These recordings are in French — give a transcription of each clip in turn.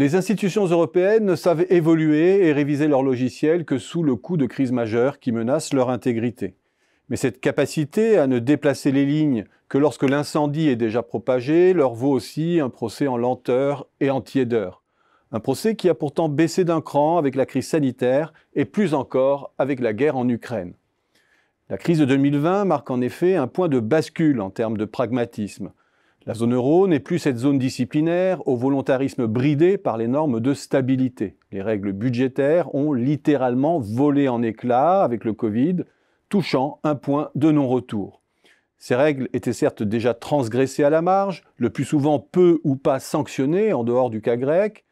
Les institutions européennes ne savent évoluer et réviser leurs logiciels que sous le coup de crises majeures qui menacent leur intégrité. Mais cette capacité à ne déplacer les lignes que lorsque l'incendie est déjà propagé leur vaut aussi un procès en lenteur et en tiédeur. Un procès qui a pourtant baissé d'un cran avec la crise sanitaire et plus encore avec la guerre en Ukraine. La crise de 2020 marque en effet un point de bascule en termes de pragmatisme. La zone euro n'est plus cette zone disciplinaire au volontarisme bridé par les normes de stabilité. Les règles budgétaires ont littéralement volé en éclats avec le Covid, touchant un point de non-retour. Ces règles étaient certes déjà transgressées à la marge, le plus souvent peu ou pas sanctionnées en dehors du cas grec,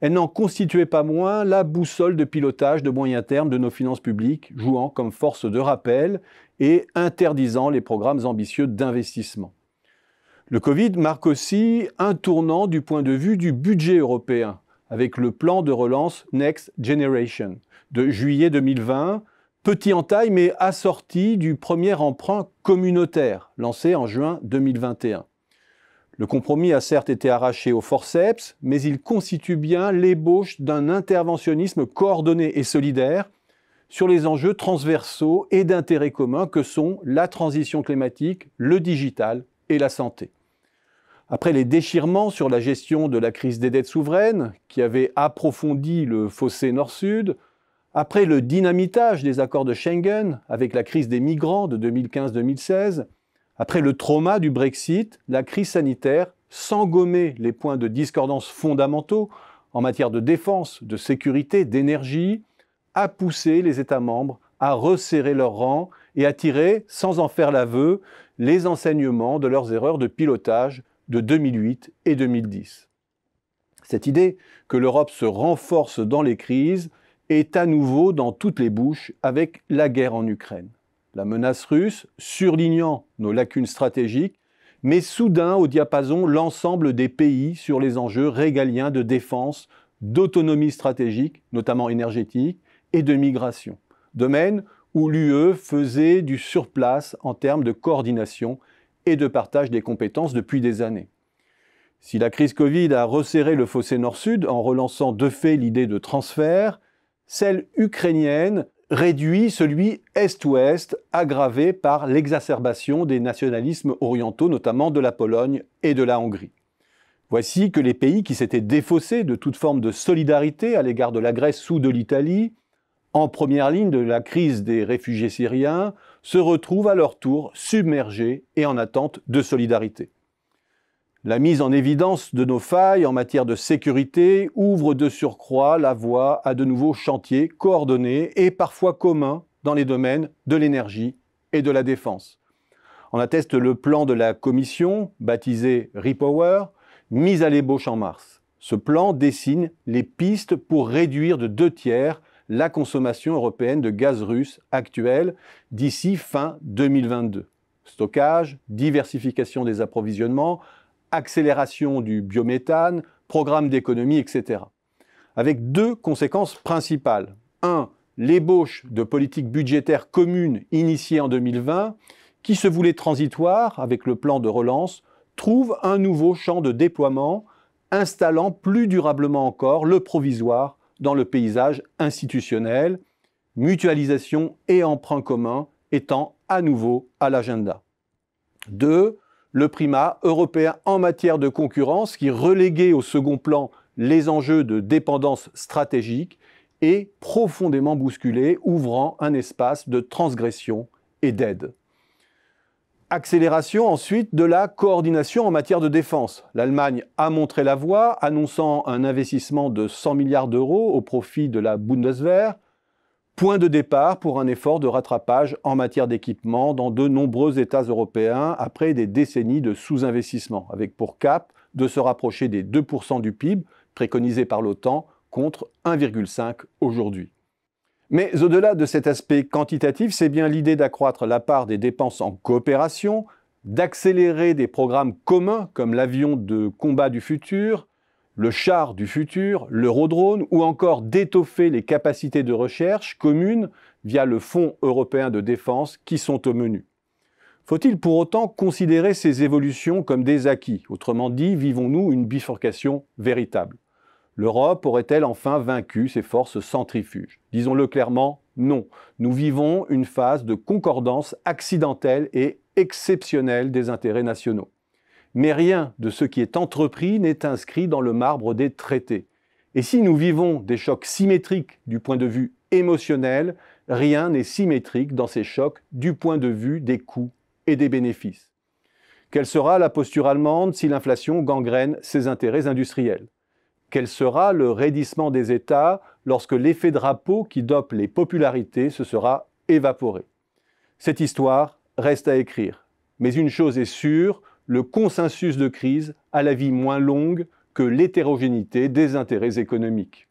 elles n'en constituaient pas moins la boussole de pilotage de moyen terme de nos finances publiques, jouant comme force de rappel et interdisant les programmes ambitieux d'investissement. Le Covid marque aussi un tournant du point de vue du budget européen avec le plan de relance Next Generation de juillet 2020, petit en taille mais assorti du premier emprunt communautaire lancé en juin 2021. Le compromis a certes été arraché au forceps, mais il constitue bien l'ébauche d'un interventionnisme coordonné et solidaire sur les enjeux transversaux et d'intérêt commun que sont la transition climatique, le digital et la santé. Après les déchirements sur la gestion de la crise des dettes souveraines, qui avait approfondi le fossé nord-sud, après le dynamitage des accords de Schengen avec la crise des migrants de 2015-2016, après le trauma du Brexit, la crise sanitaire, sans gommer les points de discordance fondamentaux en matière de défense, de sécurité, d'énergie, a poussé les États membres à resserrer leurs rangs et à sans en faire l'aveu, les enseignements de leurs erreurs de pilotage de 2008 et 2010. Cette idée que l'Europe se renforce dans les crises est à nouveau dans toutes les bouches avec la guerre en Ukraine. La menace russe, surlignant nos lacunes stratégiques, met soudain au diapason l'ensemble des pays sur les enjeux régaliens de défense, d'autonomie stratégique, notamment énergétique, et de migration, domaine où l'UE faisait du surplace en termes de coordination et de partage des compétences depuis des années. Si la crise Covid a resserré le fossé nord-sud en relançant de fait l'idée de transfert, celle ukrainienne réduit celui est-ouest aggravé par l'exacerbation des nationalismes orientaux, notamment de la Pologne et de la Hongrie. Voici que les pays qui s'étaient défaussés de toute forme de solidarité à l'égard de la Grèce ou de l'Italie en première ligne de la crise des réfugiés syriens, se retrouvent à leur tour submergés et en attente de solidarité. La mise en évidence de nos failles en matière de sécurité ouvre de surcroît la voie à de nouveaux chantiers coordonnés et parfois communs dans les domaines de l'énergie et de la défense. On atteste le plan de la Commission, baptisé Repower, mis à l'ébauche en mars. Ce plan dessine les pistes pour réduire de deux tiers la consommation européenne de gaz russe actuelle d'ici fin 2022. Stockage, diversification des approvisionnements, accélération du biométhane, programme d'économie, etc. Avec deux conséquences principales. Un, L'ébauche de politique budgétaires communes initiées en 2020, qui se voulait transitoire avec le plan de relance, trouve un nouveau champ de déploiement, installant plus durablement encore le provisoire dans le paysage institutionnel, mutualisation et emprunt commun étant à nouveau à l'agenda. 2. Le primat européen en matière de concurrence qui reléguait au second plan les enjeux de dépendance stratégique et profondément bousculé, ouvrant un espace de transgression et d'aide. Accélération ensuite de la coordination en matière de défense. L'Allemagne a montré la voie, annonçant un investissement de 100 milliards d'euros au profit de la Bundeswehr. Point de départ pour un effort de rattrapage en matière d'équipement dans de nombreux États européens après des décennies de sous-investissement, avec pour cap de se rapprocher des 2% du PIB préconisé par l'OTAN contre 1,5 aujourd'hui. Mais au-delà de cet aspect quantitatif, c'est bien l'idée d'accroître la part des dépenses en coopération, d'accélérer des programmes communs comme l'avion de combat du futur, le char du futur, l'eurodrone, ou encore d'étoffer les capacités de recherche communes via le Fonds européen de défense qui sont au menu. Faut-il pour autant considérer ces évolutions comme des acquis Autrement dit, vivons-nous une bifurcation véritable L'Europe aurait-elle enfin vaincu ses forces centrifuges Disons-le clairement, non. Nous vivons une phase de concordance accidentelle et exceptionnelle des intérêts nationaux. Mais rien de ce qui est entrepris n'est inscrit dans le marbre des traités. Et si nous vivons des chocs symétriques du point de vue émotionnel, rien n'est symétrique dans ces chocs du point de vue des coûts et des bénéfices. Quelle sera la posture allemande si l'inflation gangrène ses intérêts industriels quel sera le raidissement des États lorsque l'effet drapeau qui dope les popularités se sera évaporé. Cette histoire reste à écrire. Mais une chose est sûre, le consensus de crise a la vie moins longue que l'hétérogénéité des intérêts économiques.